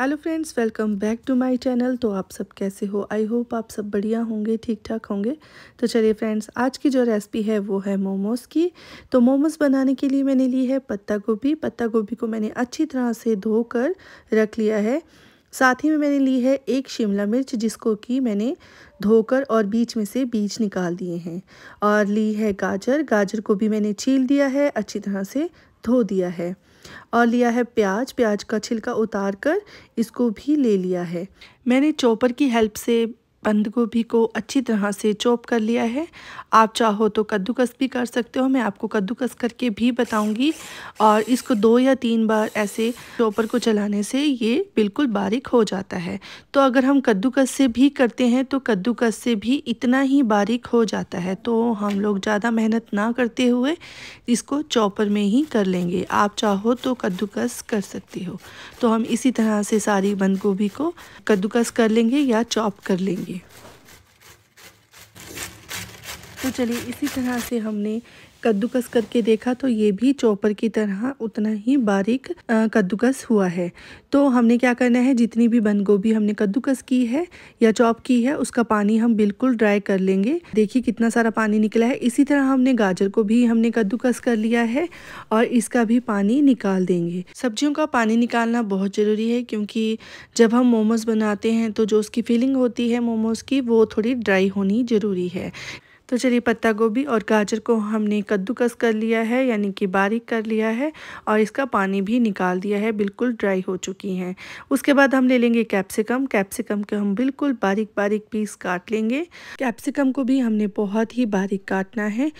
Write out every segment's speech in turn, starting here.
hello friends welcome back to my channel तो आप सब कैसे हो आई होप आप सब बढ़िया होंगे ठीक ठाक होंगे तो चलिए फ्रेंड्स आज की जो रेसिपी है वो है मोमोज़ की तो मोमोज़ बनाने के लिए मैंने ली है पत्ता गोभी पत्ता गोभी को मैंने अच्छी तरह से धोकर रख लिया है साथ ही में मैंने ली है एक शिमला मिर्च जिसको कि मैंने धोकर और बीच में से बीज निकाल दिए हैं और ली है गाजर गाजर को भी मैंने छील दिया है अच्छी तरह से धो दिया है और लिया है प्याज प्याज का छिलका उतार कर इसको भी ले लिया है मैंने चॉपर की हेल्प से बंद गोभी को अच्छी तरह से चॉप कर लिया है आप चाहो तो कद्दूकस भी कर सकते हो मैं आपको कद्दूकस करके भी बताऊंगी और इसको दो या तीन बार ऐसे चॉपर को चलाने से ये बिल्कुल बारीक हो जाता है तो अगर हम कद्दूकस से भी करते हैं तो कद्दूकस से भी इतना ही बारीक हो जाता है तो हम लोग ज़्यादा मेहनत ना करते हुए इसको चॉपर में ही कर लेंगे आप चाहो तो कद्दूकस कर सकते हो तो हम इसी तरह से सारी बंद गोभी को कद्दूकस कर लेंगे या चॉप कर लेंगे तो चलिए इसी तरह से हमने कद्दूकस करके देखा तो ये भी चॉपर की तरह उतना ही बारीक कद्दूकस हुआ है तो हमने क्या करना है जितनी भी बंद गोभी हमने कद्दूकस की है या चॉप की है उसका पानी हम बिल्कुल ड्राई कर लेंगे देखिए कितना सारा पानी निकला है इसी तरह हमने गाजर को भी हमने कद्दूकस कर लिया है और इसका भी पानी निकाल देंगे सब्जियों का पानी निकालना बहुत ज़रूरी है क्योंकि जब हम मोमोज़ बनाते हैं तो जो उसकी फीलिंग होती है मोमोज़ की वो थोड़ी ड्राई होनी ज़रूरी है तो चलिए पत्ता गोभी और गाजर को हमने कद्दूकस कर लिया है यानी कि बारीक कर लिया है और इसका पानी भी निकाल दिया है बिल्कुल ड्राई हो चुकी हैं उसके बाद हम ले लेंगे कैप्सिकम कैप्सिकम को हम बिल्कुल बारीक बारीक पीस काट लेंगे कैप्सिकम को भी हमने बहुत ही बारीक काटना है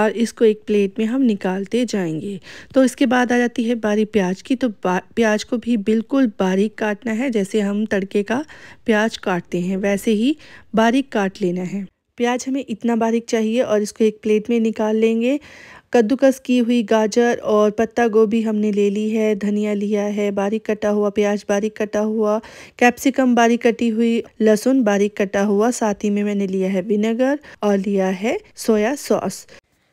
और इसको एक प्लेट में हम निकालते जाएंगे तो इसके बाद आ जाती है बारी प्याज की तो प्याज को भी बिल्कुल बारीक काटना है जैसे हम तड़के का प्याज काटते हैं वैसे ही बारीक काट लेना है प्याज हमें इतना बारीक चाहिए और इसको एक प्लेट में निकाल लेंगे कद्दूकस की हुई गाजर और पत्ता गोभी हमने ले ली है धनिया लिया है बारीक कटा हुआ प्याज बारीक कटा हुआ कैप्सिकम बारीक कटी हुई लहसुन बारीक कटा हुआ साथ ही में मैंने लिया है विनेगर और लिया है सोया सॉस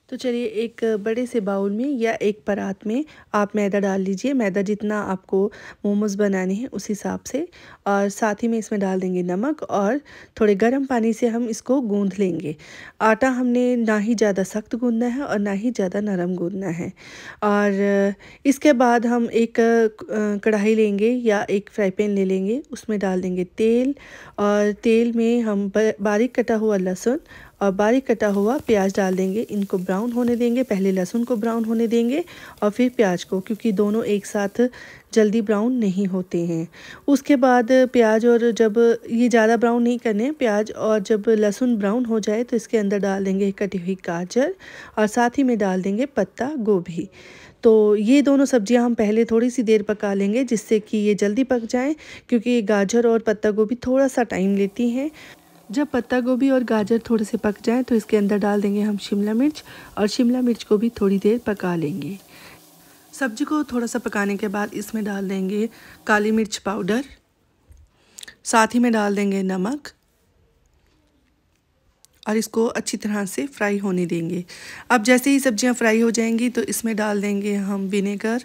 तो चलिए एक बड़े से बाउल में या एक परात में आप मैदा डाल लीजिए मैदा जितना आपको मोमोज़ बनाने हैं उस हिसाब से और साथ ही में इसमें डाल देंगे नमक और थोड़े गर्म पानी से हम इसको गूंध लेंगे आटा हमने ना ही ज़्यादा सख्त गूंदना है और ना ही ज़्यादा नरम गूंदना है और इसके बाद हम एक कढ़ाई लेंगे या एक फ्राई पैन ले लेंगे उसमें डाल देंगे तेल और तेल में हम बारीक कटा हुआ लहसुन और बारीक कटा हुआ प्याज डाल देंगे इनको ब्राउन होने देंगे पहले लहसुन को ब्राउन होने देंगे और फिर प्याज को क्योंकि दोनों एक साथ जल्दी ब्राउन नहीं होते हैं उसके बाद प्याज और जब ये ज़्यादा ब्राउन नहीं करने प्याज और जब लहसुन ब्राउन हो जाए तो इसके अंदर डाल देंगे कटी हुई गाजर और साथ ही में डाल देंगे पत्ता गोभी तो ये दोनों सब्जियां हम पहले थोड़ी सी देर पका लेंगे जिससे कि ये जल्दी पक जाएं क्योंकि गाजर और पत्ता गोभी थोड़ा सा टाइम लेती हैं जब पत्ता गोभी और गाजर थोड़े से पक जाएँ तो इसके अंदर डाल देंगे हम शिमला मिर्च और शिमला मिर्च को भी थोड़ी देर पका लेंगे सब्जी को थोड़ा सा पकाने के बाद इसमें डाल देंगे काली मिर्च पाउडर साथ ही में डाल देंगे नमक और इसको अच्छी तरह से फ्राई होने देंगे अब जैसे ही सब्जियां फ्राई हो जाएंगी तो इसमें डाल देंगे हम विनेगर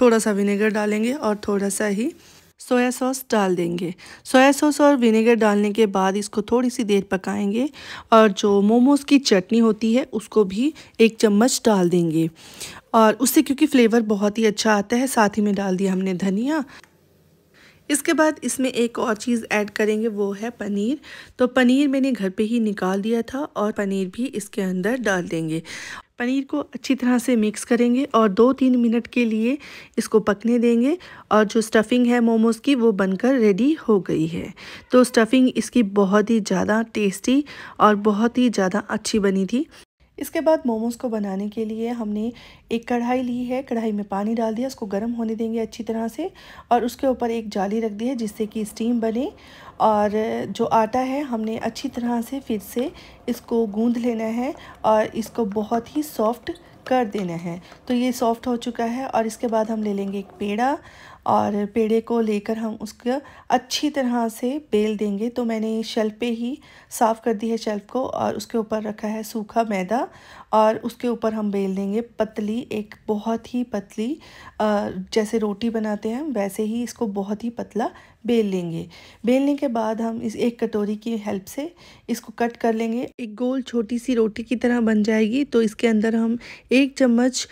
थोड़ा सा विनेगर डालेंगे और थोड़ा सा ही सोया सॉस डाल देंगे सोया सॉस और विनेगर डालने के बाद इसको थोड़ी सी देर पकाएंगे और जो मोमोज़ की चटनी होती है उसको भी एक चम्मच डाल देंगे और उससे क्योंकि फ्लेवर बहुत ही अच्छा आता है साथ ही में डाल दिया हमने धनिया इसके बाद इसमें एक और चीज़ ऐड करेंगे वो है पनीर तो पनीर मैंने घर पे ही निकाल दिया था और पनीर भी इसके अंदर डाल देंगे पनीर को अच्छी तरह से मिक्स करेंगे और दो तीन मिनट के लिए इसको पकने देंगे और जो स्टफ़िंग है मोमोज़ की वो बनकर रेडी हो गई है तो स्टफ़िंग इसकी बहुत ही ज़्यादा टेस्टी और बहुत ही ज़्यादा अच्छी बनी थी इसके बाद मोमोज़ को बनाने के लिए हमने एक कढ़ाई ली है कढ़ाई में पानी डाल दिया उसको गर्म होने देंगे अच्छी तरह से और उसके ऊपर एक जाली रख दी है जिससे कि स्टीम बने और जो आटा है हमने अच्छी तरह से फिर से इसको गूंद लेना है और इसको बहुत ही सॉफ्ट कर देना है तो ये सॉफ़्ट हो चुका है और इसके बाद हम ले लेंगे एक पेड़ा और पेड़े को लेकर हम उसको अच्छी तरह से बेल देंगे तो मैंने शेल्फ पे ही साफ़ कर दी है शेल्फ को और उसके ऊपर रखा है सूखा मैदा और उसके ऊपर हम बेल देंगे पतली एक बहुत ही पतली जैसे रोटी बनाते हैं वैसे ही इसको बहुत ही पतला बेल लेंगे बेलने के बाद हम इस एक कटोरी की हेल्प से इसको कट कर लेंगे एक गोल छोटी सी रोटी की तरह बन जाएगी तो इसके अंदर हम एक चम्मच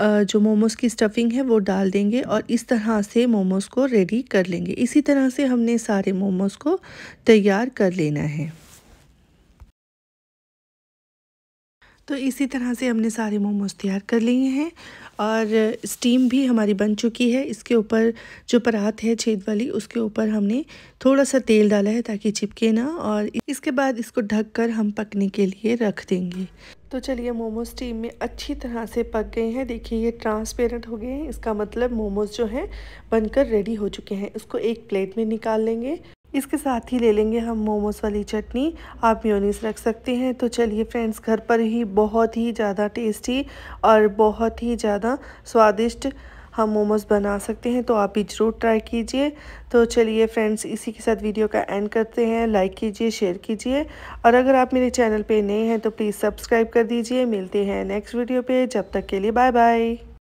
जो मोमोज़ की स्टफिंग है वो डाल देंगे और इस तरह से मोमोज़ को रेडी कर लेंगे इसी तरह से हमने सारे मोमोज़ को तैयार कर लेना है तो इसी तरह से हमने सारे मोमोज तैयार कर लिए हैं और स्टीम भी हमारी बन चुकी है इसके ऊपर जो परात है छेद वाली उसके ऊपर हमने थोड़ा सा तेल डाला है ताकि चिपके ना और इसके बाद इसको ढक कर हम पकने के लिए रख देंगे तो चलिए मोमोज स्टीम में अच्छी तरह से पक गए हैं देखिए ये ट्रांसपेरेंट हो गए हैं इसका मतलब मोमोज जो हैं बनकर रेडी हो चुके हैं इसको एक प्लेट में निकाल लेंगे इसके साथ ही ले लेंगे हम मोमोज़ वाली चटनी आप म्योनीस रख सकते हैं तो चलिए फ्रेंड्स घर पर ही बहुत ही ज़्यादा टेस्टी और बहुत ही ज़्यादा स्वादिष्ट हम मोमोज़ बना सकते हैं तो आप भी ज़रूर ट्राई कीजिए तो चलिए फ्रेंड्स इसी के साथ वीडियो का एंड करते हैं लाइक कीजिए शेयर कीजिए और अगर आप मेरे चैनल पे नए हैं तो प्लीज़ सब्सक्राइब कर दीजिए मिलते हैं नेक्स्ट वीडियो पे जब तक के लिए बाय बाय